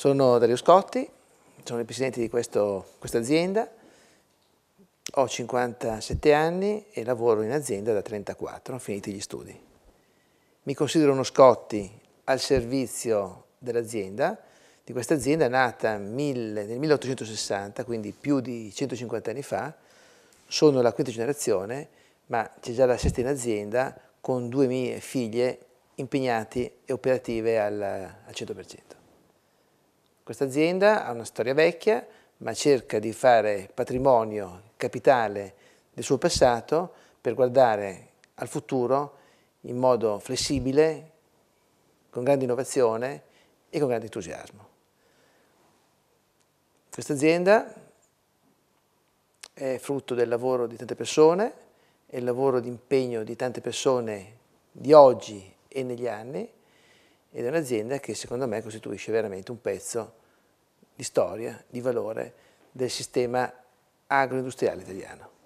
Sono Dario Scotti, sono il presidente di questo, questa azienda, ho 57 anni e lavoro in azienda da 34, ho finito gli studi. Mi considero uno Scotti al servizio dell'azienda, di questa azienda nata mille, nel 1860, quindi più di 150 anni fa, sono la quinta generazione, ma c'è già la sesta in azienda con due mie figlie impegnate e operative al, al 100%. Questa azienda ha una storia vecchia, ma cerca di fare patrimonio, capitale del suo passato per guardare al futuro in modo flessibile, con grande innovazione e con grande entusiasmo. Questa azienda è frutto del lavoro di tante persone, è il lavoro di impegno di tante persone di oggi e negli anni ed è un'azienda che secondo me costituisce veramente un pezzo di di storia, di valore del sistema agroindustriale italiano.